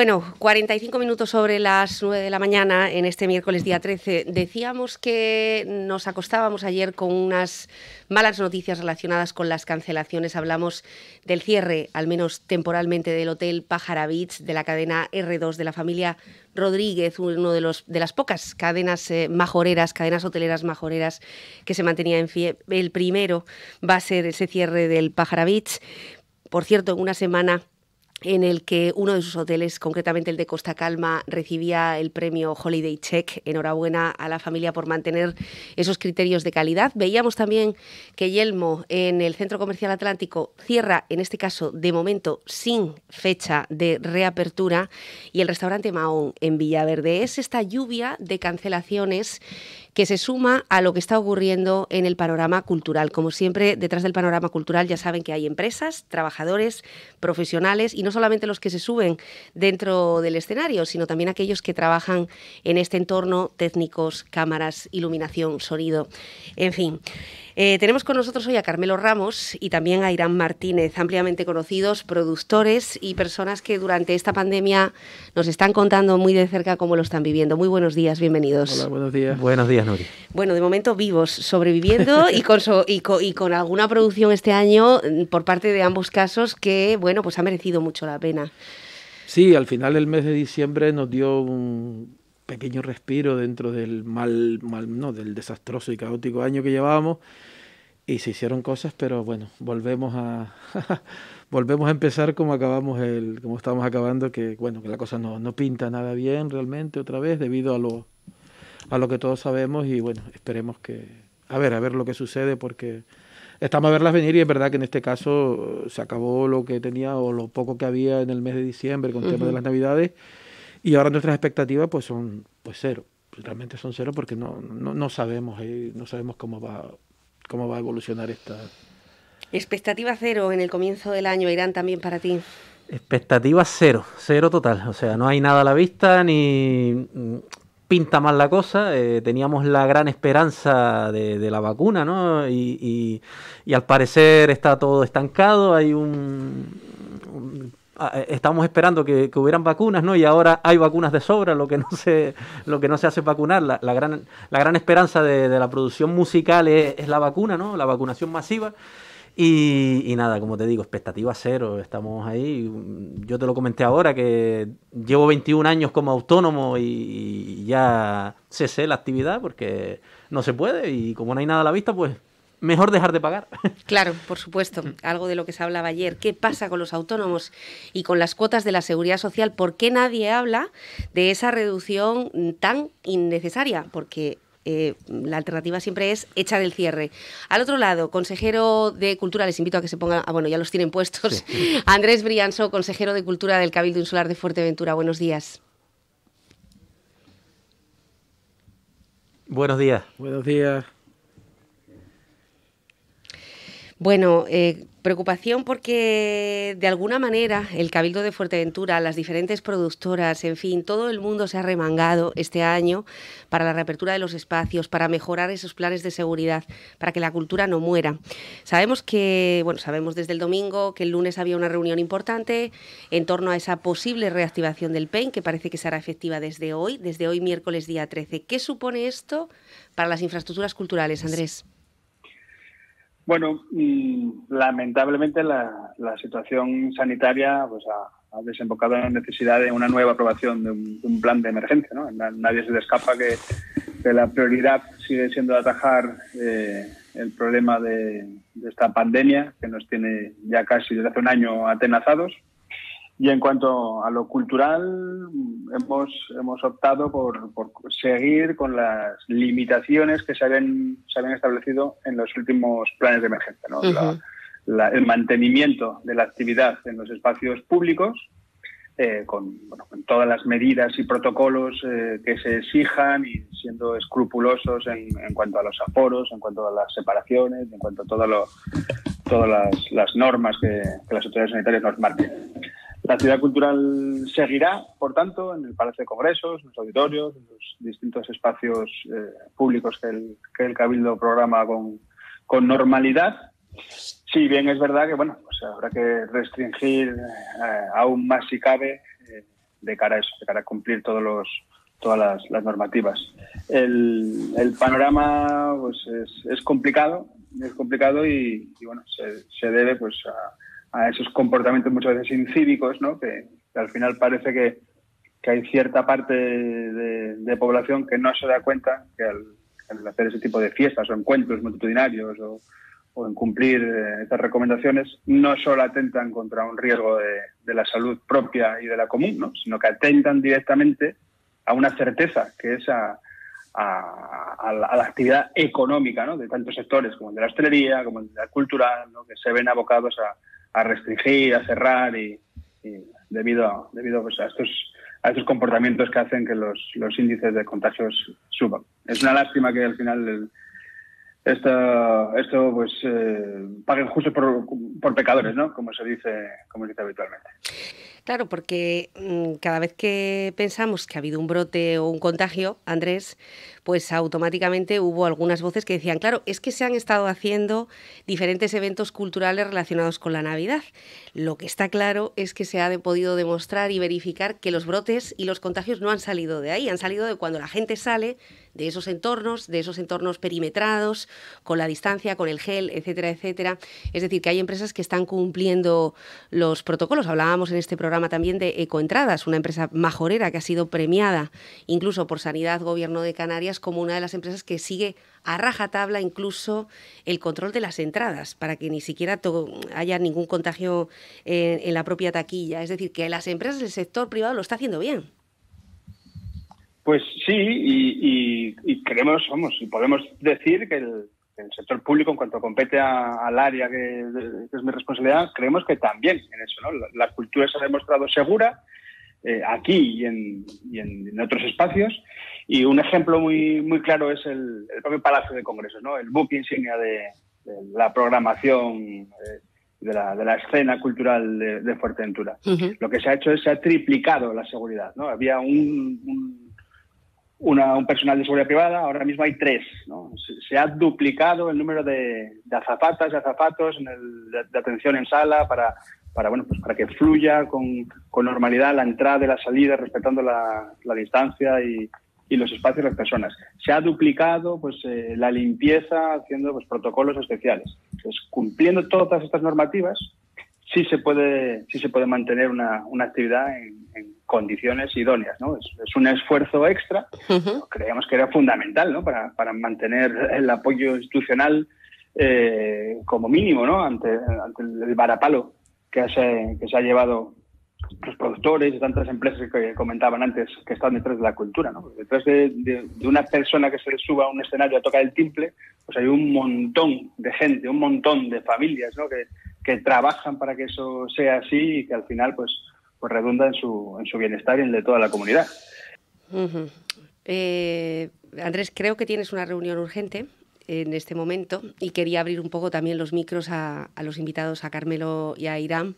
Bueno, 45 minutos sobre las 9 de la mañana en este miércoles día 13. Decíamos que nos acostábamos ayer con unas malas noticias relacionadas con las cancelaciones. Hablamos del cierre, al menos temporalmente, del Hotel Pájara de la cadena R2 de la familia Rodríguez, uno de, los, de las pocas cadenas eh, majoreras, cadenas hoteleras majoreras que se mantenía en pie. El primero va a ser ese cierre del Pájara Por cierto, en una semana en el que uno de sus hoteles, concretamente el de Costa Calma, recibía el premio Holiday Check. Enhorabuena a la familia por mantener esos criterios de calidad. Veíamos también que Yelmo en el Centro Comercial Atlántico cierra, en este caso, de momento, sin fecha de reapertura, y el restaurante Mahón en Villaverde. Es esta lluvia de cancelaciones que se suma a lo que está ocurriendo en el panorama cultural. Como siempre, detrás del panorama cultural ya saben que hay empresas, trabajadores, profesionales y no solamente los que se suben dentro del escenario, sino también aquellos que trabajan en este entorno, técnicos, cámaras, iluminación, sonido, en fin. Eh, tenemos con nosotros hoy a Carmelo Ramos y también a Irán Martínez, ampliamente conocidos, productores y personas que durante esta pandemia nos están contando muy de cerca cómo lo están viviendo. Muy buenos días, bienvenidos. Hola, buenos días. Buenos días, Nuri. Bueno, de momento vivos, sobreviviendo y con, y con alguna producción este año mm, por parte de ambos casos que, bueno, pues ha merecido mucho la pena. Sí, al final del mes de diciembre nos dio un pequeño respiro dentro del mal, mal no, del desastroso y caótico año que llevábamos y se hicieron cosas, pero bueno, volvemos a volvemos a empezar como acabamos el como estábamos acabando que bueno, que la cosa no, pinta nada bien realmente otra vez debido a lo a lo que todos sabemos y bueno, esperemos que a ver, a ver lo que sucede porque estamos a verlas venir y es verdad que en este caso eh, se acabó lo que tenía o lo poco que había en el mes de diciembre con el tema de las Navidades y ahora nuestras expectativas pues son pues cero. realmente son cero porque no, no, sabemos, eh, no sabemos cómo va cómo va a evolucionar esta. Expectativa cero en el comienzo del año, Irán, también para ti. Expectativa cero, cero total. O sea, no hay nada a la vista ni mm, pinta mal la cosa. Eh, teníamos la gran esperanza de, la vacuna, ¿no? Y, y, al parecer está todo estancado. Hay un, Ah, eh, estamos esperando que, hubieran vacunas, ¿no? Y ahora hay vacunas de sobra, lo que no se, lo que no se hace es vacunar. La, gran, la gran esperanza de, la producción musical es, la vacuna, ¿no? La vacunación masiva. Y, nada, como te digo, expectativa cero, estamos ahí. Yo te lo comenté ahora que llevo 21 años como autónomo y, ya cesé la actividad porque no se puede y como no hay nada a la vista, pues mejor dejar de pagar. Claro, por supuesto. Algo de lo que se hablaba ayer. ¿Qué pasa con los autónomos y con las cuotas de la seguridad social? ¿Por qué nadie habla de esa reducción tan innecesaria? Porque eh, la alternativa siempre es echar el cierre. Al otro lado, consejero de Cultura, les invito a que se pongan, ah, bueno, ya los tienen puestos. Andrés Brianzo, consejero de Cultura del Cabildo Insular de Fuerteventura. Buenos días. Buenos días. Buenos días. Bueno, eh, preocupación porque de alguna manera el Cabildo de Fuerteventura, las diferentes productoras, en fin, todo el mundo se ha remangado este año para la reapertura de los espacios, para mejorar esos planes de seguridad, para que la cultura no muera. Sabemos que, bueno, sabemos desde el domingo que el lunes había una reunión importante en torno a esa posible reactivación del PEN que parece que será efectiva desde hoy, desde hoy miércoles día 13. ¿Qué supone esto para las infraestructuras culturales, Andrés? Bueno, mm, lamentablemente la, situación sanitaria pues, ha, desembocado en la necesidad de una nueva aprobación de un, plan de emergencia. Nadie se le escapa que, la prioridad sigue siendo atajar eh, el problema de, esta pandemia que nos tiene ya casi desde hace un año atenazados y en cuanto a lo cultural, hemos, hemos optado por, seguir con las limitaciones que se habían, se habían establecido en los últimos planes de emergencia. el mantenimiento de la actividad en los espacios públicos, eh, con, todas las medidas y protocolos eh, que se exijan y siendo escrupulosos en, cuanto a los aforos, en cuanto a las separaciones, en cuanto a todas las, normas que, que las autoridades sanitarias nos marquen. La ciudad cultural seguirá, por tanto, en el Palacio de Congresos, en los auditorios, en los distintos espacios eh, públicos que el, que el, Cabildo programa con, con normalidad. Si bien es verdad que bueno, pues habrá que restringir eh, aún más si cabe eh, de cara a eso, de cara a cumplir todos los, todas las, normativas. El, panorama pues, es, es complicado, es complicado y, y bueno, se, se debe pues a a esos comportamientos muchas veces incívicos, ¿no? que, al final parece que, que hay cierta parte de, población que no se da cuenta que al, hacer ese tipo de fiestas o encuentros multitudinarios o, o en cumplir esas eh, estas recomendaciones no solo atentan contra un riesgo de, de la salud propia y de la común, ¿no? sino que atentan directamente a una certeza que es a, a, la, actividad económica ¿no? de tantos sectores como el de la hostelería, como el de la cultural que se ven abocados a, a restringir, a cerrar y, debido, a, debido pues, a estos a estos comportamientos que hacen que los, los, índices de contagios suban. Es una lástima que al final esto, esto pues eh, paguen justo por, pecadores, ¿no? Como se dice, como se dice habitualmente. Claro, porque mm, cada vez que pensamos que ha habido un brote o un contagio, Andrés, pues automáticamente hubo algunas voces que decían, claro, es que se han estado haciendo diferentes eventos culturales relacionados con la Navidad. Lo que está claro es que se ha podido demostrar y verificar que los brotes y los contagios no han salido de ahí, han salido de cuando la gente sale de esos entornos, de esos entornos perimetrados, con la distancia, con el gel, etcétera, etcétera. Es decir, que hay empresas que están cumpliendo los protocolos. Hablábamos en este programa también de Ecoentradas, una empresa majorera que ha sido premiada incluso por Sanidad Gobierno de Canarias como una de las empresas que sigue a rajatabla incluso el control de las entradas, para que ni siquiera haya ningún contagio en, la propia taquilla. Es decir, que las empresas del sector privado lo está haciendo bien. Pues sí, y, y, vamos, y podemos decir que el, sector público, en cuanto compete al área que, es mi responsabilidad, creemos que también en eso. ¿no? La, cultura se ha demostrado segura eh, aquí y en otros espacios. Y un ejemplo muy, muy claro es el, propio Palacio de Congresos, ¿no? el buque insignia de, la programación eh, de la, escena cultural de, Fuerteventura. Lo que se ha hecho es se ha triplicado la seguridad. ¿no? Había un, un, personal de seguridad privada, ahora mismo hay tres. ¿no? Se, ha duplicado el número de, de azafatas y azafatos de, atención en sala para, para, bueno, pues para que fluya con, normalidad la entrada y la salida, respetando la distancia y y los espacios de las personas. Se ha duplicado pues, eh, la limpieza haciendo pues, protocolos especiales. Entonces, cumpliendo todas estas normativas, sí se puede, sí se puede mantener una, actividad en, condiciones idóneas. Es, un esfuerzo extra, creíamos que era fundamental para, mantener el apoyo institucional eh, como mínimo ¿no? ante, el varapalo que se, que se ha llevado los productores y tantas empresas que comentaban antes que están detrás de la cultura, ¿no? Detrás de, una persona que se le suba a un escenario a tocar el timple, pues hay un montón de gente, un montón de familias, Que, trabajan para que eso sea así y que al final, pues, pues redunda en su, en su bienestar y en el de toda la comunidad. Eh, Andrés, creo que tienes una reunión urgente en este momento y quería abrir un poco también los micros a, a los invitados, a Carmelo y a Irán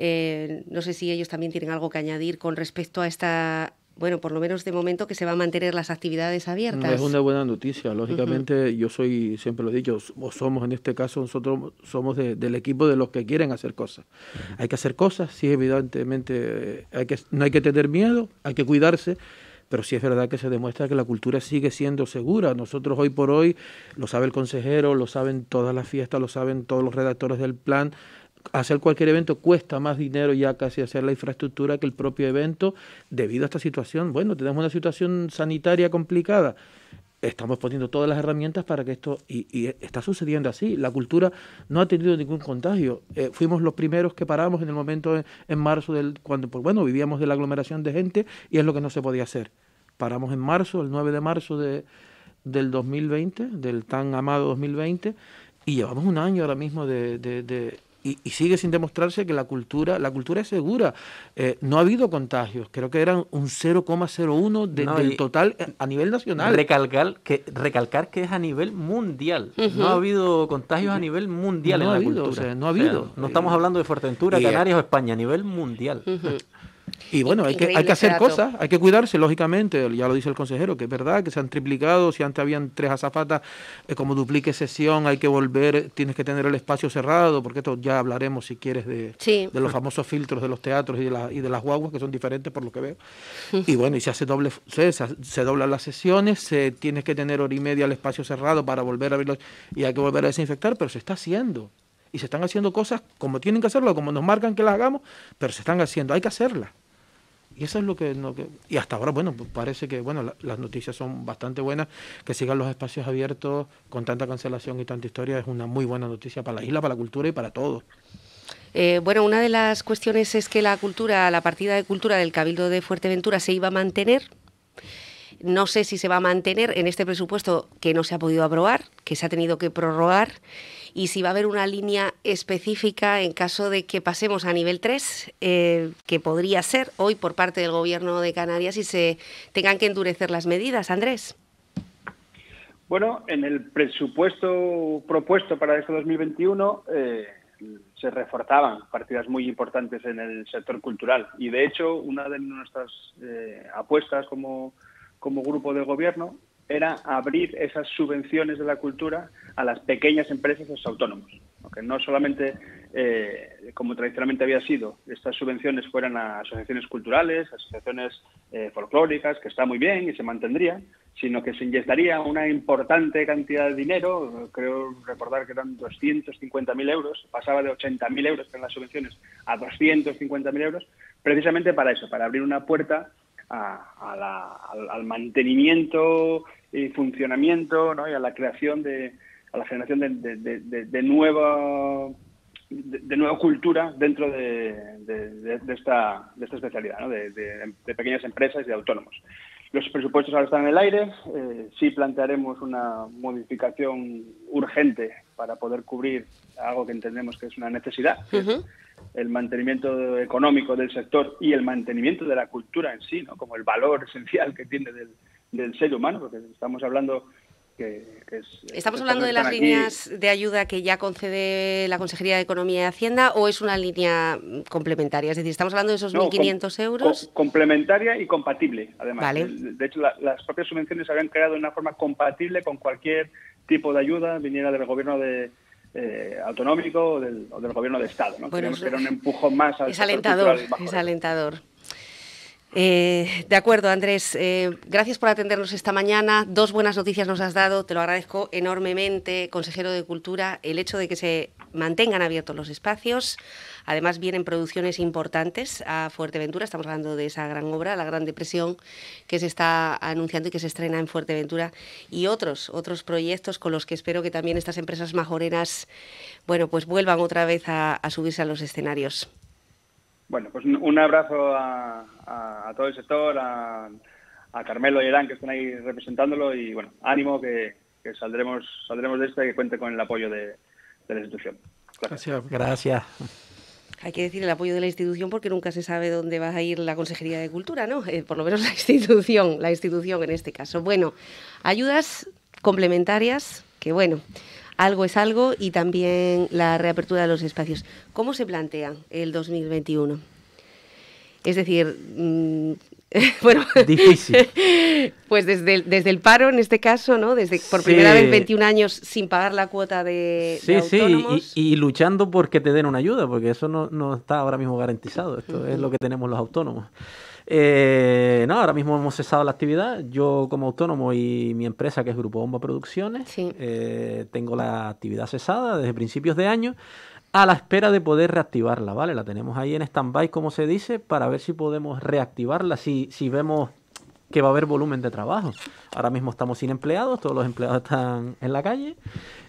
eh, no sé si ellos también tienen algo que añadir con respecto a esta, bueno, por lo menos de momento que se va a mantener las actividades abiertas. Es una buena noticia, lógicamente yo soy, siempre lo he dicho, o somos en este caso, nosotros somos del equipo de los que quieren hacer cosas. Hay que hacer cosas, sí, evidentemente, hay que, no hay que tener miedo, hay que cuidarse pero sí es verdad que se demuestra que la cultura sigue siendo segura. Nosotros hoy por hoy, lo sabe el consejero, lo saben todas las fiestas, lo saben todos los redactores del plan, hacer cualquier evento cuesta más dinero ya casi hacer la infraestructura que el propio evento debido a esta situación. Bueno, tenemos una situación sanitaria complicada. Estamos poniendo todas las herramientas para que esto, y, está sucediendo así, la cultura no ha tenido ningún contagio. Eh, fuimos los primeros que paramos en el momento eh, en, marzo, del, cuando, pues, bueno, vivíamos de la aglomeración de gente y es lo que no se podía hacer. Paramos en marzo, el 9 de marzo del 2020, del tan amado 2020, y llevamos un año ahora mismo de y, sigue sin demostrarse que la cultura, la cultura es segura. Eh, no ha habido contagios, creo que eran un 0,01 del total eh, a nivel nacional. Recalcar que, recalcar que es a nivel mundial, no ha habido contagios a nivel mundial en la cultura. no estamos eh, hablando de Fuerteventura, Canarias o España, a nivel mundial. Y bueno, hay que, hay que hacer cosas, hay que cuidarse, lógicamente, ya lo dice el consejero, que es verdad, que se han triplicado, si antes habían tres azafatas, eh, como duplique sesión, hay que volver, tienes que tener el espacio cerrado, porque esto ya hablaremos, si quieres, de, de los famosos filtros de los teatros y de, y de las guaguas, que son diferentes por lo que veo. Y bueno, y se hace doble, se, se doblan las sesiones, se, tienes que tener hora y media el espacio cerrado para volver a abrirlo y hay que volver a desinfectar, pero se está haciendo y se están haciendo cosas como tienen que hacerlo, como nos marcan que las hagamos, pero se están haciendo, hay que hacerlas. Y eso es lo que, Y hasta ahora, bueno, parece que bueno las noticias son bastante buenas. Que sigan los espacios abiertos con tanta cancelación y tanta historia es una muy buena noticia para la isla, para la cultura y para todos. Eh, bueno, una de las cuestiones es que la cultura, la partida de cultura del Cabildo de Fuerteventura se iba a mantener, no sé si se va a mantener en este presupuesto que no se ha podido aprobar, que se ha tenido que prorrogar, y si va a haber una línea específica en caso de que pasemos a nivel 3, eh, que podría ser hoy por parte del Gobierno de Canarias y se tengan que endurecer las medidas. Andrés. Bueno, en el presupuesto propuesto para este 2021 eh, se reforzaban partidas muy importantes en el sector cultural y de hecho una de nuestras eh, apuestas como como grupo de gobierno era abrir esas subvenciones de la cultura a las pequeñas empresas y autónomos. Que no solamente, eh, como tradicionalmente había sido, estas subvenciones fueran a asociaciones culturales, asociaciones eh, folclóricas, que está muy bien y se mantendría, sino que se inyectaría una importante cantidad de dinero, creo recordar que eran 250.000 euros, pasaba de 80.000 euros en las subvenciones a 250.000 euros, precisamente para eso, para abrir una puerta al, mantenimiento y funcionamiento ¿no? y a la creación de a la generación de, de, de nueva cultura dentro de, esta, de esta especialidad de, pequeñas empresas y de autónomos los presupuestos ahora están en el aire eh, sí plantearemos una modificación urgente para poder cubrir algo que entendemos que es una necesidad el mantenimiento económico del sector y el mantenimiento de la cultura en sí, ¿no? como el valor esencial que tiene del, ser humano, porque estamos hablando que, ¿Estamos hablando de las líneas de ayuda que ya concede la Consejería de Economía y Hacienda o es una línea mm, complementaria? Es decir, ¿estamos hablando de esos 1.500 euros? complementaria y compatible, además. De, hecho, las propias subvenciones se habían creado de una forma compatible con cualquier tipo de ayuda, viniera del gobierno de, eh, autonómico o del, gobierno de Estado. ¿no? Bueno, un empujón más al Es alentador, es alentador. Eh, de acuerdo, Andrés. Eh, gracias por atendernos esta mañana. Dos buenas noticias nos has dado. Te lo agradezco enormemente, consejero de Cultura, el hecho de que se mantengan abiertos los espacios. Además vienen producciones importantes a Fuerteventura, estamos hablando de esa gran obra, La Gran Depresión, que se está anunciando y que se estrena en Fuerteventura, y otros, otros proyectos con los que espero que también estas empresas majorenas bueno, pues vuelvan otra vez a, subirse a los escenarios. Bueno, pues un abrazo a, todo el sector, a, Carmelo y Edán, que están ahí representándolo y bueno, ánimo que, saldremos, saldremos de esto y que cuente con el apoyo de, de la institución. Gracias. Gracias. Hay que decir el apoyo de la institución porque nunca se sabe dónde va a ir la Consejería de Cultura, ¿no? Eh, por lo menos la institución, la institución en este caso. Bueno, ayudas complementarias, que bueno, algo es algo y también la reapertura de los espacios. ¿Cómo se plantea el 2021? Es decir, mm, bueno, difícil. Pues desde el, desde el paro, en este caso, ¿no? Desde por primera vez 21 años sin pagar la cuota de. Sí, sí, y, luchando porque te den una ayuda, porque eso no, está ahora mismo garantizado. Esto es lo que tenemos los autónomos. Eh, no, ahora mismo hemos cesado la actividad. Yo, como autónomo y mi empresa, que es Grupo Bomba Producciones, eh, tengo la actividad cesada desde principios de año a la espera de poder reactivarla, ¿vale? La tenemos ahí en stand-by, como se dice, para ver si podemos reactivarla, si, vemos que va a haber volumen de trabajo. Ahora mismo estamos sin empleados, todos los empleados están en la calle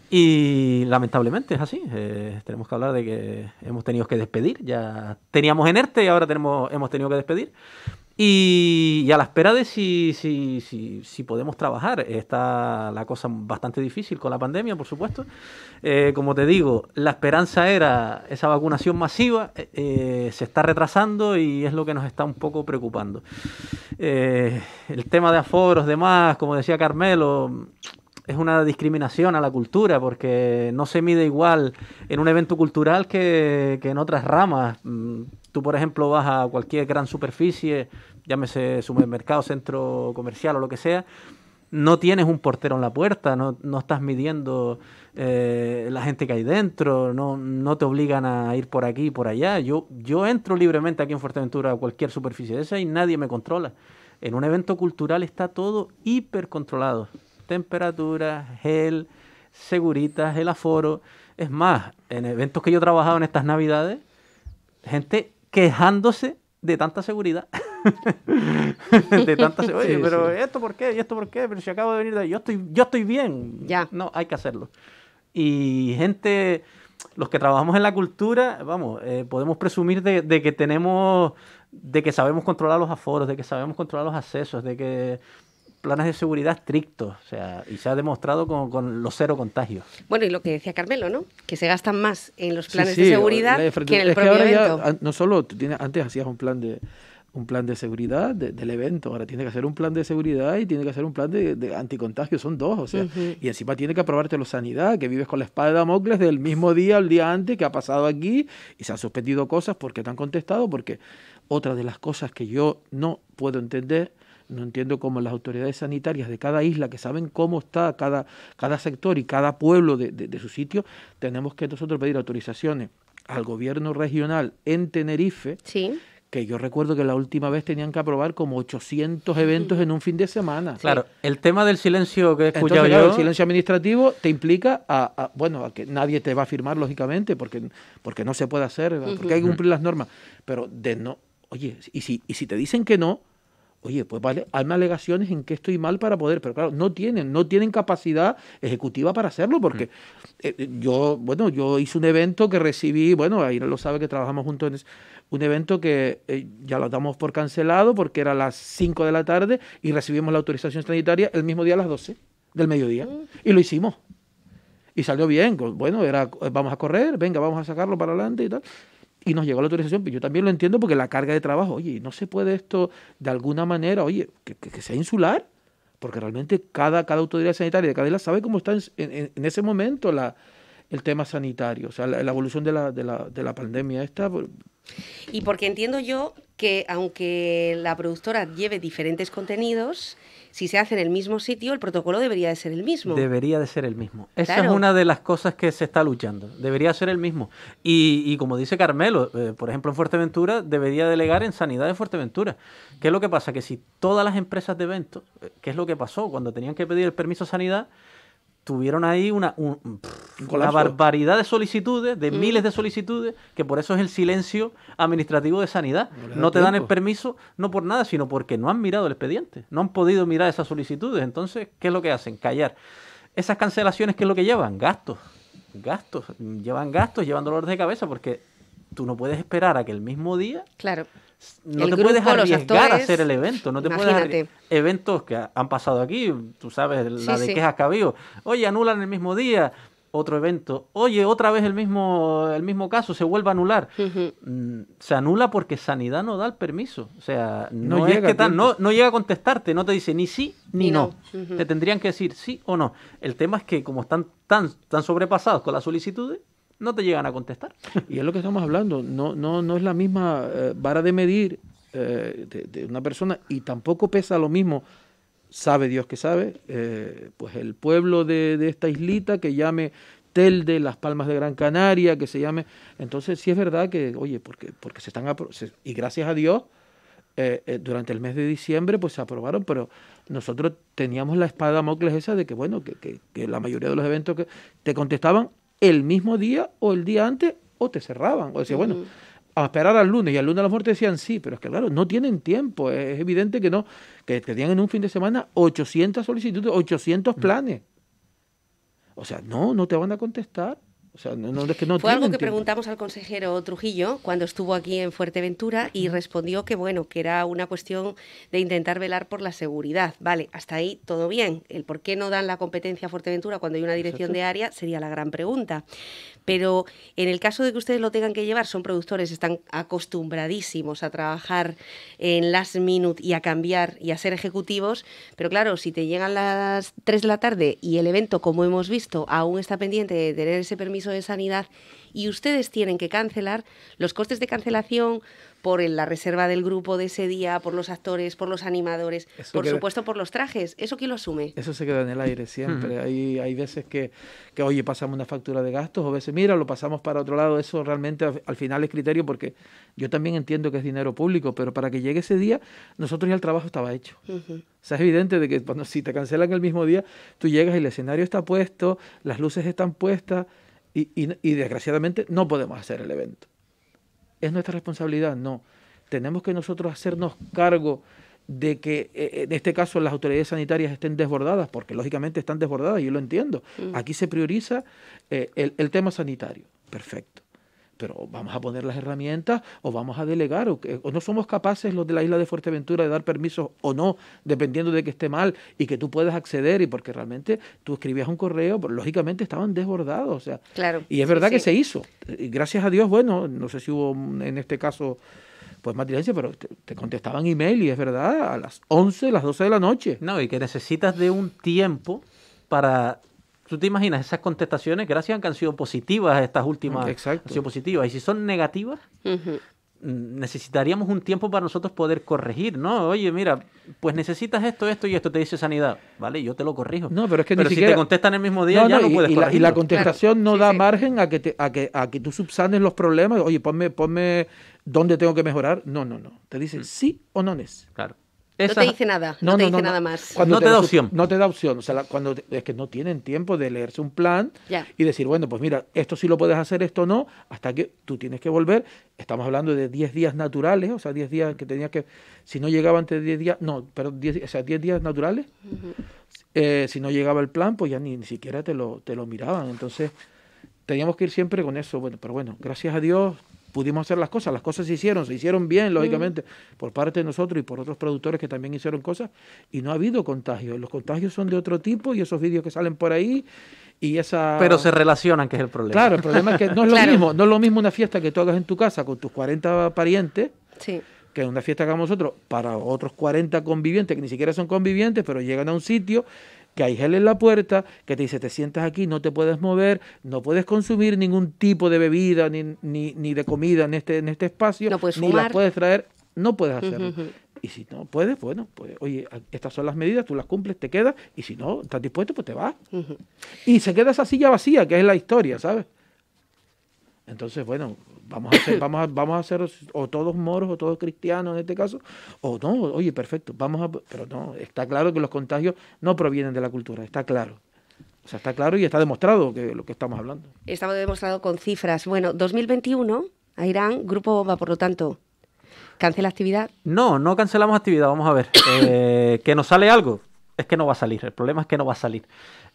y lamentablemente es así. Eh, tenemos que hablar de que hemos tenido que despedir, ya teníamos enerte y ahora tenemos, hemos tenido que despedir. Y, a la espera de si, si, podemos trabajar. Está la cosa bastante difícil con la pandemia, por supuesto. Eh, como te digo, la esperanza era esa vacunación masiva, eh, eh, se está retrasando y es lo que nos está un poco preocupando. el tema de aforos, demás, como decía Carmelo, es una discriminación a la cultura porque no se mide igual en un evento cultural que, en otras ramas. Mm, tú, por ejemplo, vas a cualquier gran superficie, llámese supermercado, centro comercial o lo que sea, no tienes un portero en la puerta, no, estás midiendo eh, la gente que hay dentro, no, no, te obligan a ir por aquí y por allá. Yo, yo entro libremente aquí en Fuerteventura a cualquier superficie de esa y nadie me controla. En un evento cultural está todo hipercontrolado temperaturas, gel, seguritas, el aforo. Es más, en eventos que yo he trabajado en estas navidades, gente quejándose de tanta seguridad. de tanta Oye, pero ¿esto por qué? ¿Y esto por qué? Pero si acabo de venir de ahí, yo estoy, yo estoy bien. Ya. No, hay que hacerlo. Y gente, los que trabajamos en la cultura, vamos, eh, podemos presumir de que tenemos, de que sabemos controlar los aforos, de que sabemos controlar los accesos, de que planes de seguridad estrictos, o sea, y se ha demostrado con, con, los cero contagios. Bueno, y lo que decía Carmelo, ¿no? Que se gastan más en los planes de seguridad que en el propio evento. Ah, no solo, tú tienes, antes hacías un plan de un plan de seguridad del evento. Ahora tienes que hacer un plan de seguridad y tienes que hacer un plan de, anticontagio. Son dos, o sea. Y encima tienes que aprobarte la sanidad, que vives con la espada de Damocles del mismo día al día antes que ha pasado aquí y se han suspendido cosas porque te han contestado. Porque otra de las cosas que yo no puedo entender no entiendo cómo las autoridades sanitarias de cada isla, que saben cómo está cada, cada sector y cada pueblo de, su sitio, tenemos que nosotros pedir autorizaciones al gobierno regional en Tenerife. Sí que yo recuerdo que la última vez tenían que aprobar como 800 eventos en un fin de semana. Claro, el tema del silencio que he escuchado yo... el silencio administrativo te implica a, bueno, a que nadie te va a firmar, lógicamente, porque, porque no se puede hacer, porque hay que cumplir las normas. Pero de no, oye, y si, y si te dicen que no, Oye, pues vale, más alegaciones en que estoy mal para poder, pero claro, no tienen, no tienen capacidad ejecutiva para hacerlo, porque mm. eh, eh, yo, bueno, yo hice un evento que recibí, bueno, ahí lo sabe que trabajamos juntos en un evento que eh, ya lo damos por cancelado porque era a las 5 de la tarde y recibimos la autorización sanitaria el mismo día a las 12 del mediodía mm. y lo hicimos. Y salió bien, bueno, era vamos a correr, venga, vamos a sacarlo para adelante y tal y nos llegó la autorización. pero pues Yo también lo entiendo porque la carga de trabajo, oye, no se puede esto de alguna manera, oye, que, sea insular, porque realmente cada, cada autoridad sanitaria de cada isla sabe cómo está en, ese momento el tema sanitario, o sea, la, evolución de la, de la pandemia esta. Y porque entiendo yo que aunque la productora lleve diferentes contenidos, si se hace en el mismo sitio, el protocolo debería de ser el mismo. Debería de ser el mismo. Esa es una de las cosas que se está luchando. Debería ser el mismo. Y, como dice Carmelo, eh, por ejemplo, en Fuerteventura debería delegar en sanidad de Fuerteventura. ¿Qué es lo que pasa? Que si todas las empresas de eventos, eh, ¿qué es lo que pasó? Cuando tenían que pedir el permiso de sanidad, tuvieron ahí una, un, barbaridad de solicitudes, de mm. miles de solicitudes, que por eso es el silencio administrativo de sanidad. No, te dan el permiso, no por nada, sino porque no han mirado el expediente, no han podido mirar esas solicitudes. Entonces, ¿qué es lo que hacen? Callar. Esas cancelaciones, ¿qué es lo que llevan? Gastos. Gastos. Llevan gastos, llevan dolores de cabeza, porque tú no puedes esperar a que el mismo día. Claro. No te puedes arriesgar a hacer el evento. No te imagínate. Eventos que han pasado aquí, tú sabes, la de quejas que ha habido. Oye, anulan el mismo día otro evento. Oye, otra vez el mismo, el mismo caso, se vuelve a anular. Mm, se anula porque sanidad no da el permiso. O sea, no, llega, que no, llega a contestarte, no te dice ni sí ni, no. Te tendrían que decir sí o no. El tema es que como están tan, tan sobrepasados con las solicitudes, no te llegan a contestar. Y es lo que estamos hablando, no, no, no es la misma eh, vara de medir eh, de, una persona y tampoco pesa lo mismo, sabe Dios que sabe, eh, pues el pueblo de, esta islita que llame Telde, Las Palmas de Gran Canaria, que se llame... Entonces sí es verdad que, oye, porque, porque se están... Y gracias a Dios, durante el mes de diciembre pues se aprobaron, pero nosotros teníamos la espada Mocles esa de que, bueno, que, que, que la mayoría de los eventos que te contestaban el mismo día o el día antes o te cerraban. O decía, bueno, a esperar al lunes. Y al lunes a lo mejor te decían sí, pero es que claro, no tienen tiempo. Es evidente que no, que tenían en un fin de semana 800 solicitudes, 800 mm. planes. O sea, no, no te van a contestar que no Fue algo que preguntamos al consejero Trujillo cuando estuvo aquí en Fuerteventura y respondió que bueno, que era una cuestión de intentar velar por la seguridad. Vale, hasta ahí todo bien. El por qué no dan la competencia a Fuerteventura cuando hay una dirección de área sería la gran pregunta. Pero en el caso de que ustedes lo tengan que llevar, son productores, están acostumbradísimos a trabajar en last minute y a cambiar y a ser ejecutivos. Pero claro, si te llegan las 3 de la tarde y el evento, como hemos visto, aún está pendiente de tener ese permiso de sanidad y ustedes tienen que cancelar los costes de cancelación por la reserva del grupo de ese día, por los actores, por los animadores, por supuesto por los trajes. ¿Eso quién lo asume? Eso se queda en el aire siempre. Hay, veces que, que, oye, pasamos una factura de gastos, o veces, mira, lo pasamos para otro lado. Eso realmente al final es criterio porque yo también entiendo que es dinero público, pero para que llegue ese día, nosotros ya el trabajo estaba hecho. O sea, es evidente de que cuando si te cancelan el mismo día, tú llegas y el escenario está puesto, las luces están puestas y, desgraciadamente no podemos hacer el evento. ¿Es nuestra responsabilidad? No. Tenemos que nosotros hacernos cargo de que eh, eh, en este caso las autoridades sanitarias estén desbordadas, porque lógicamente están desbordadas, yo lo entiendo. Mm. Aquí se prioriza eh, el tema sanitario. Perfecto pero vamos a poner las herramientas o vamos a delegar o, no somos capaces los de la isla de Fuerteventura de dar permisos o no, dependiendo de que esté mal y que tú puedas acceder y porque realmente tú escribías un correo, pues, lógicamente estaban desbordados, o sea, claro, y es verdad que se hizo. gracias a Dios, bueno, no sé si hubo en este caso pues más diligencia, pero te, te, contestaban email y es verdad, a las 11, las 12 de la noche. No, y que necesitas de un tiempo para Tú te imaginas, esas contestaciones, gracias que han sido positivas estas últimas. Exacto. Han sido positivas. Y si son negativas, mm, necesitaríamos un tiempo para nosotros poder corregir, ¿no? Oye, mira, pues necesitas esto, esto y esto, te dice sanidad. Vale, yo te lo corrijo. No, pero es que pero si te contestan el mismo día, ya no, puedes corregir. y la contestación no da margen a que, que, a tú subsanes los problemas. Oye, ponme, ponme dónde tengo que mejorar. No, no, no. Te dicen mm. sí o no es. Claro. No te dice nada, no, te dice nada más. Cuando no te, da opción. No te da opción, o sea, cuando es que no tienen tiempo de leerse un plan y decir, bueno, pues mira, esto sí lo puedes hacer, esto no, hasta que tú tienes que volver. Estamos hablando de 10 días naturales, o sea, 10 días que tenías que, si no llegaba antes de 10 días, no, pero 10, o sea, 10 días naturales, eh, si no llegaba el plan, pues ya ni, ni siquiera te lo, te lo miraban. Entonces, teníamos que ir siempre con eso, bueno, pero bueno, gracias a Dios pudimos hacer las cosas, las cosas se hicieron, se hicieron bien, lógicamente, mm. por parte de nosotros y por otros productores que también hicieron cosas, y no ha habido contagios. Los contagios son de otro tipo y esos vídeos que salen por ahí y esa... Pero se relacionan, que es el problema. Claro, el problema es que no es lo mismo, no es lo mismo una fiesta que tú hagas en tu casa con tus 40 parientes. que es una fiesta que hagamos nosotros, para otros 40 convivientes, que ni siquiera son convivientes, pero llegan a un sitio que hay gel en la puerta, que te dice te sientas aquí, no te puedes mover, no puedes consumir ningún tipo de bebida ni, ni, ni de comida en este, en este espacio, ni las puedes traer, no puedes hacerlo. Y si no puedes, bueno, pues oye, estas son las medidas, tú las cumples, te quedas, y si no estás dispuesto, pues te vas. Y se queda esa silla vacía, que es la historia, ¿sabes? Entonces, bueno, vamos a ser, vamos vamos o todos moros o todos cristianos en este caso, o no, oye, perfecto, vamos a, pero no, está claro que los contagios no provienen de la cultura, está claro. O sea, está claro y está demostrado que lo que estamos hablando. estamos demostrado con cifras. Bueno, 2021, a Irán, Grupo Bomba, por lo tanto, ¿Cancela actividad? No, no cancelamos actividad, vamos a ver. Eh, ¿Que nos sale algo? Es que no va a salir, el problema es que no va a salir.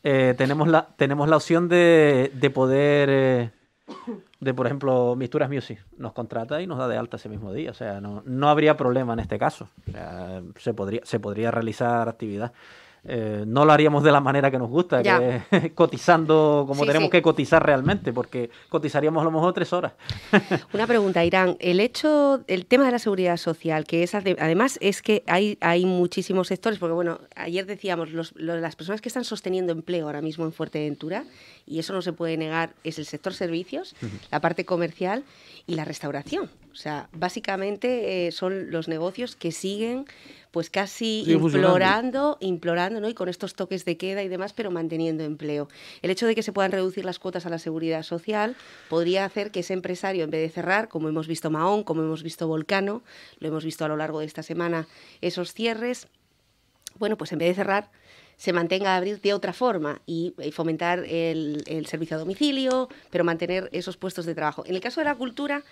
Eh, tenemos, la, tenemos la opción de, poder... Eh, de, por ejemplo, Misturas Music. Nos contrata y nos da de alta ese mismo día. O sea, no, habría problema en este caso. se podría realizar actividad. Eh, no lo haríamos de la manera que nos gusta, cotizando como tenemos que cotizar realmente, porque cotizaríamos a lo mejor tres horas. Una pregunta, Irán. El hecho, el tema de la seguridad social, que es además es que hay, muchísimos sectores, porque bueno, ayer decíamos, los, las personas que están sosteniendo empleo ahora mismo en Fuerteventura, y eso no se puede negar, es el sector servicios, la parte comercial y la restauración. O sea, básicamente eh, son los negocios que siguen pues casi implorando, implorando, ¿no? Y con estos toques de queda y demás, pero manteniendo empleo. El hecho de que se puedan reducir las cuotas a la seguridad social podría hacer que ese empresario, en vez de cerrar, como hemos visto Mahón, como hemos visto Volcano, lo hemos visto a lo largo de esta semana, esos cierres, bueno, pues en vez de cerrar, se mantenga a abrir de otra forma y, eh, fomentar el servicio a domicilio, pero mantener esos puestos de trabajo. En el caso de la cultura,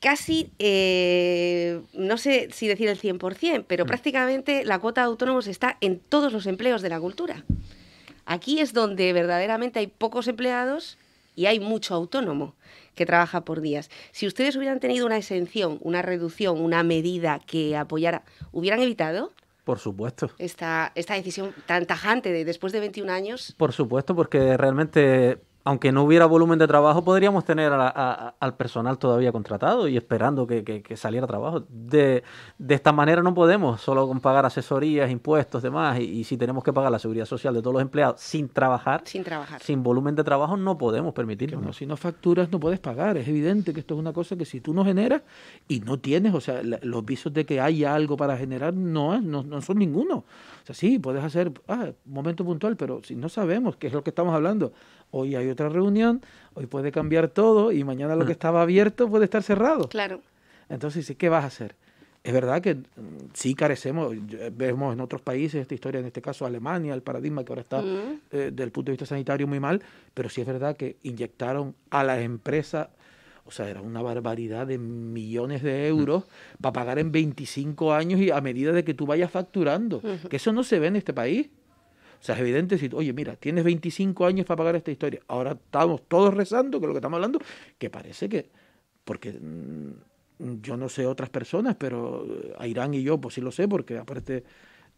casi, eh, no sé si decir el 100%, pero mm. prácticamente la cuota de autónomos está en todos los empleos de la cultura. Aquí es donde verdaderamente hay pocos empleados y hay mucho autónomo que trabaja por días. Si ustedes hubieran tenido una exención, una reducción, una medida que apoyara, ¿hubieran evitado? Por supuesto. Esta, esta decisión tan tajante de después de 21 años. Por supuesto, porque realmente aunque no hubiera volumen de trabajo, podríamos tener al personal todavía contratado y esperando que, saliera trabajo. De, esta manera no podemos, solo con pagar asesorías, impuestos, demás, y, si tenemos que pagar la seguridad social de todos los empleados sin trabajar, sin trabajar, sin volumen de trabajo, no podemos permitirlo. si no facturas, no puedes pagar. Es evidente que esto es una cosa que si tú no generas y no tienes, o sea, los visos de que haya algo para generar no, no, no son ninguno. O sea, sí, puedes hacer, ah, momento puntual, pero si no sabemos qué es lo que estamos hablando, hoy hay otra reunión, hoy puede cambiar todo y mañana lo que mm. estaba abierto puede estar cerrado. Claro. Entonces, ¿qué vas a hacer? Es verdad que mm, sí carecemos, eh, vemos en otros países esta historia, en este caso Alemania, el paradigma que ahora está mm. eh, del punto de vista sanitario muy mal, pero sí es verdad que inyectaron a las empresas, o sea, era una barbaridad de millones de euros para pagar en 25 años y a medida de que tú vayas facturando, que eso no se ve en este país sea, es evidente oye, mira, tienes 25 años para pagar esta historia. Ahora estamos todos rezando, que lo que estamos hablando, que parece que, porque mm, yo no sé otras personas, pero eh, Airán y yo, pues sí lo sé, porque aparte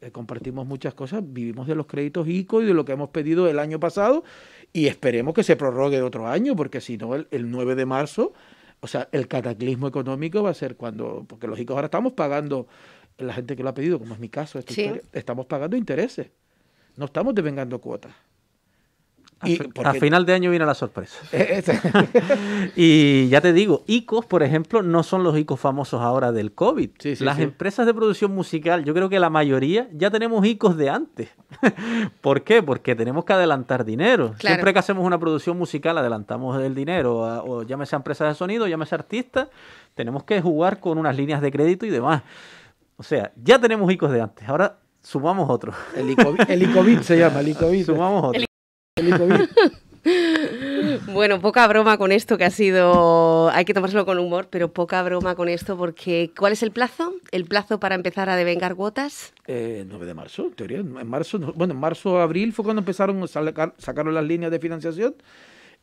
eh, compartimos muchas cosas, vivimos de los créditos ICO y de lo que hemos pedido el año pasado, y esperemos que se prorrogue otro año, porque si no, el, 9 de marzo, o sea, el cataclismo económico va a ser cuando, porque los ahora estamos pagando, la gente que lo ha pedido, como es mi caso, estamos pagando intereses. No estamos devengando cuotas. Y, A final de año viene la sorpresa. Eh, y ya te digo, ICOs, por ejemplo, no son los ICOs famosos ahora del COVID. Las empresas de producción musical, yo creo que la mayoría ya tenemos ICOs de antes. ¿Por qué? Porque tenemos que adelantar dinero. Siempre que hacemos una producción musical, adelantamos el dinero, o llámese empresas de sonido, llámese artista, tenemos que jugar con unas líneas de crédito y demás. O sea, ya tenemos ICOs de antes. Ahora Sumamos otro. El ICOVID se llama, el ICOVID, Sumamos otro. El bueno, poca broma con esto que ha sido, hay que tomárselo con humor, pero poca broma con esto porque ¿cuál es el plazo? ¿El plazo para empezar a devengar cuotas? 9 eh, de marzo, en teoría. marzo, bueno, en marzo, abril fue cuando empezaron, sacar, sacaron las líneas de financiación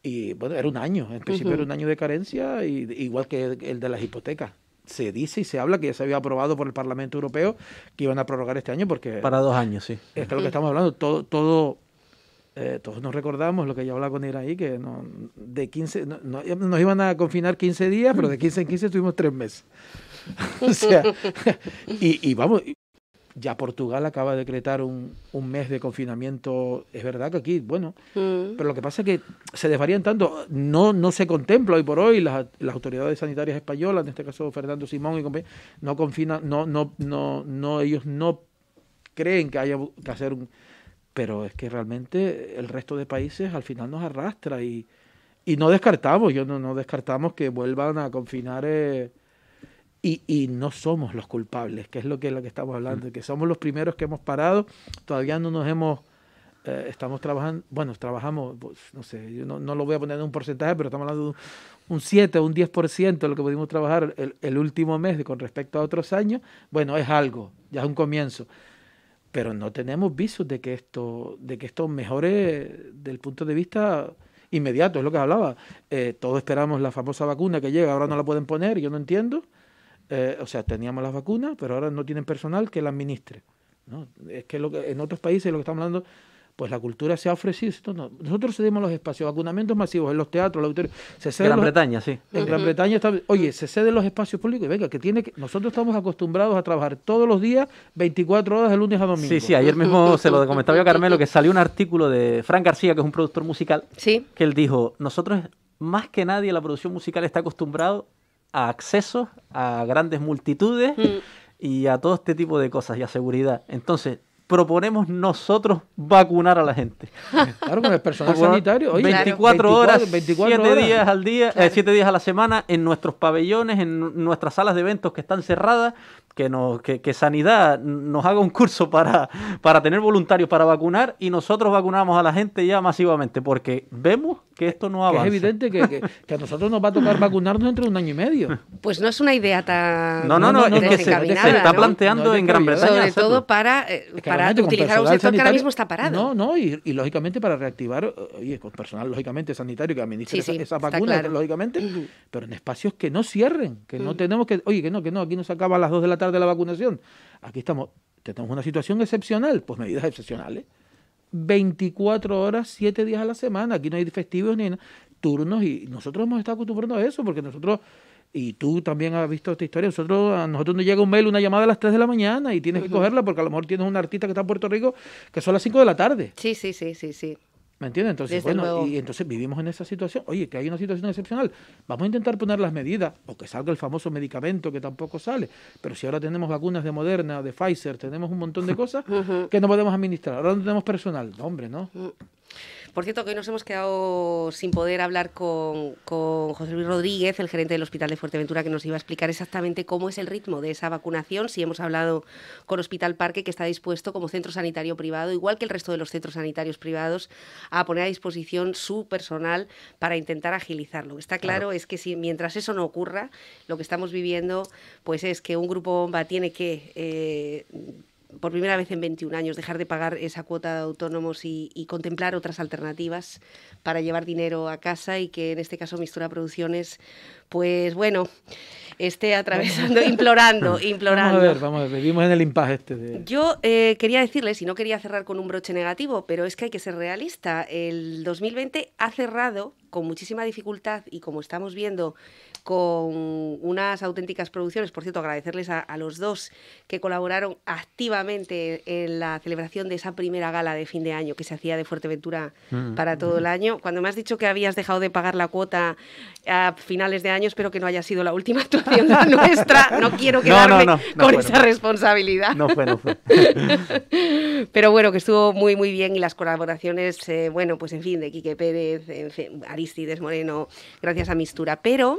y bueno, era un año, en principio era un año de carencia, y, igual que el de las hipotecas se dice y se habla que ya se había aprobado por el Parlamento Europeo que iban a prorrogar este año porque... Para dos años, sí. Es lo que estamos hablando, todo... todo eh, todos nos recordamos lo que ya hablaba con él ahí, que no, de 15, nos iban a confinar 15 días, pero de 15 en 15 tuvimos tres meses. o sea, y, y vamos, ya Portugal acaba de decretar un, mes de confinamiento. Es verdad que aquí, bueno, mm. pero lo que pasa es que se desvarían tanto. No, no se contempla hoy por hoy las, autoridades sanitarias españolas, en este caso Fernando Simón y no confinan, no, no, no, no, ellos no creen que haya que hacer un. Pero es que realmente el resto de países al final nos arrastra y, no descartamos, yo no, no descartamos que vuelvan a confinar. Eh, y, no somos los culpables, que es lo que, lo que estamos hablando, mm. que somos los primeros que hemos parado, todavía no nos hemos, eh, estamos trabajando, bueno, trabajamos, pues, no sé, yo no, lo voy a poner en un porcentaje, pero estamos hablando de un, 7 o un 10% de lo que pudimos trabajar el, último mes con respecto a otros años, bueno, es algo, ya es un comienzo pero no tenemos visos de que esto de que esto mejore del punto de vista inmediato, es lo que hablaba. Eh, todos esperamos la famosa vacuna que llega, ahora no la pueden poner, yo no entiendo. Eh, o sea, teníamos las vacunas, pero ahora no tienen personal que la administre. Es que, lo que en otros países lo que estamos hablando, pues la cultura se ha ofrecido. Nosotros cedemos los espacios, vacunamientos masivos en los teatros, los auditorios. Se Gran Bretaña, sí. En Gran Bretaña está, oye, se ceden los espacios públicos y venga, que tiene que, nosotros estamos acostumbrados a trabajar todos los días, 24 horas de lunes a domingo. Sí, sí, ayer mismo se lo comentaba yo a Carmelo que salió un artículo de Frank García, que es un productor musical, que él dijo, nosotros más que nadie la producción musical está acostumbrado a acceso a grandes multitudes mm. y a todo este tipo de cosas y a seguridad. Entonces, proponemos nosotros vacunar a la gente. Claro, con el personal sanitario. 24, horas, 24, días al día, 7 eh, días a la semana en nuestros pabellones, en nuestras salas de eventos que están cerradas, que, nos, que, que, Sanidad nos haga un curso para, para tener voluntarios para vacunar y nosotros vacunamos a la gente ya masivamente, porque vemos que esto no avanza. es evidente que, que, a nosotros nos va a tocar vacunarnos dentro de un año y medio. Pues no es una idea tan. No, no, no, es que se, está planteando en Gran Bretaña. Sobre todo para, eh, para utilizar un sector que ahora mismo está parado. No, no, y, y, lógicamente para reactivar, oye, eh, con personal lógicamente sanitario que administre esa vacuna, lógicamente, pero en espacios que no cierren, que no mm. tenemos que. Oye, que no, que no, aquí nos acaba las 2 de la tarde de la vacunación. Aquí estamos, tenemos una situación excepcional, pues medidas excepcionales. 24 horas, 7 días a la semana, aquí no hay festivos ni turnos y nosotros hemos estado acostumbrando a eso porque nosotros y tú también has visto esta historia. Nosotros, a nosotros nos llega un mail, una llamada a las 3 de la mañana y tienes que cogerla porque a lo mejor tienes un artista que está en Puerto Rico que son las 5 de la tarde. Sí, sí, sí, sí, sí. ¿Me entiendes? Entonces, bueno, y entonces vivimos en esa situación. Oye, que hay una situación excepcional. Vamos a intentar poner las medidas, o que salga el famoso medicamento que tampoco sale. Pero si ahora tenemos vacunas de Moderna, de Pfizer, tenemos un montón de cosas que no podemos administrar. Ahora no tenemos personal. No, hombre, no. Mm. Por cierto, que hoy nos hemos quedado sin poder hablar con, José Luis Rodríguez, el gerente del Hospital de Fuerteventura, que nos iba a explicar exactamente cómo es el ritmo de esa vacunación. Si hemos hablado con Hospital Parque, que está dispuesto como centro sanitario privado, igual que el resto de los centros sanitarios privados, a poner a disposición su personal para intentar agilizarlo. Está claro, es que si mientras eso no ocurra, lo que estamos viviendo pues es que un grupo bomba tiene que eh, por primera vez en 21 años dejar de pagar esa cuota de autónomos y, contemplar otras alternativas para llevar dinero a casa y que en este caso Mistura Producciones, pues bueno, esté atravesando, implorando, implorando. Vamos a ver, vamos a ver, vivimos en el impasse este. De... Yo eh, quería decirles, y no quería cerrar con un broche negativo, pero es que hay que ser realista. El 2020 ha cerrado con muchísima dificultad y como estamos viendo con unas auténticas producciones. Por cierto, agradecerles a, los dos que colaboraron activamente en la celebración de esa primera gala de fin de año que se hacía de Fuerteventura mm. para todo el año. Cuando me has dicho que habías dejado de pagar la cuota a finales de año, espero que no haya sido la última actuación nuestra. No quiero quedarme con esa responsabilidad. No fue, no fue. Pero bueno, que estuvo muy, muy bien y las colaboraciones, eh, bueno, pues en fin, de Quique Pérez, Aristides Moreno, gracias a Mistura. Pero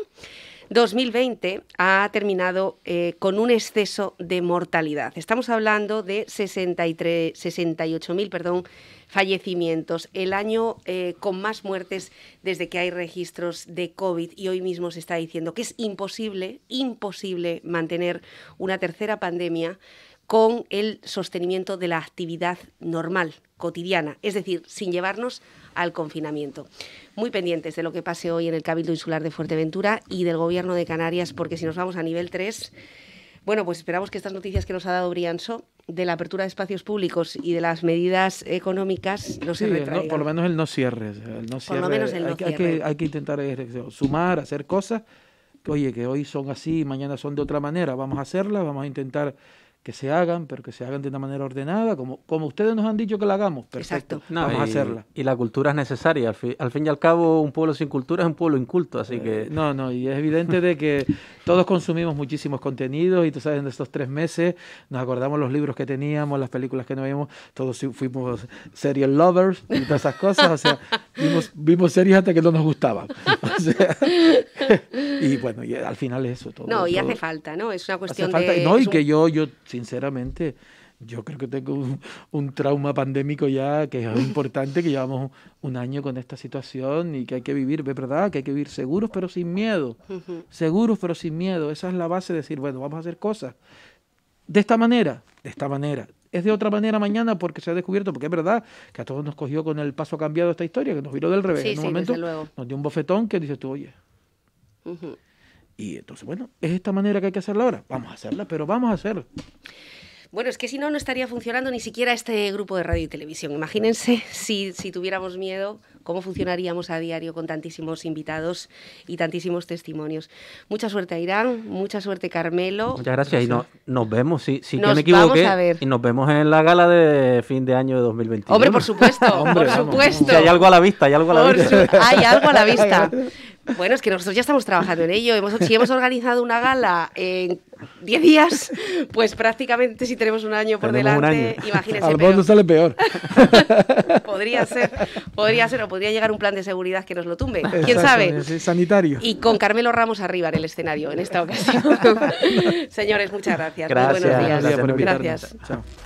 2020 ha terminado eh, con un exceso de mortalidad. Estamos hablando de 68.000 fallecimientos, el año eh, con más muertes desde que hay registros de COVID y hoy mismo se está diciendo que es imposible, imposible mantener una tercera pandemia con el sostenimiento de la actividad normal cotidiana, es decir, sin llevarnos al confinamiento. Muy pendientes de lo que pase hoy en el Cabildo Insular de Fuerteventura y del Gobierno de Canarias, porque si nos vamos a nivel 3, bueno, pues esperamos que estas noticias que nos ha dado Brianso de la apertura de espacios públicos y de las medidas económicas no se por lo menos el no cierre. hay, que, hay que intentar eh, sumar, hacer cosas. Oye, que hoy son así, mañana son de otra manera. Vamos a hacerlas, vamos a intentar que se hagan, pero que se hagan de una manera ordenada, como, como ustedes nos han dicho que la hagamos. Perfecto, Exacto. vamos a hacerla. Y la cultura es necesaria. Al, fin y al cabo, un pueblo sin cultura es un pueblo inculto, así eh, que... No, no, y es evidente de que todos consumimos muchísimos contenidos y tú sabes, en estos tres meses nos acordamos los libros que teníamos, las películas que no vimos, todos fuimos serial lovers y todas esas cosas, o sea, vimos, vimos series hasta que no nos gustaban. y bueno, y al final es eso todo. No, y hace falta, ¿no? Es una cuestión hace falta, de... No, y que yo... yo sinceramente, yo creo que tengo un, trauma pandémico ya que es importante, que llevamos un año con esta situación y que hay que vivir, es verdad, que hay que vivir seguros pero sin miedo, seguros pero sin miedo, esa es la base de decir, bueno, vamos a hacer cosas de esta manera, de esta manera. Es de otra manera mañana porque se ha descubierto, porque es verdad que a todos nos cogió con el paso cambiado esta historia, que nos viró del revés. en un momento nos dio un bofetón que dice tú, oye, y entonces, bueno, es esta manera que hay que hacerla ahora. Vamos a hacerla, pero vamos a hacerla. Bueno, es que si no, no estaría funcionando ni siquiera este grupo de radio y televisión. Imagínense si, si, tuviéramos miedo, cómo funcionaríamos a diario con tantísimos invitados y tantísimos testimonios. Mucha suerte a Irán, mucha suerte Carmelo. Muchas gracias y no, nos vemos, si, si me equivoqué, ver. y nos vemos en la gala de fin de año de 2021. Hombre, por supuesto, Hombre, por supuesto. Si hay algo a la vista, hay algo a la vista. hay algo a la vista. Bueno, es que nosotros ya estamos trabajando en ello. si hemos organizado una gala en 10 días, pues prácticamente si tenemos un año por delante, imagínense. Al fondo sale peor. podría ser, podría ser, o podría llegar un plan de seguridad que nos lo tumbe. ¿Quién sabe? Sanitario. Y con Carmelo Ramos arriba en el escenario en esta ocasión. Señores, muchas gracias. Muy buenos días. Gracias. gracias. Chao.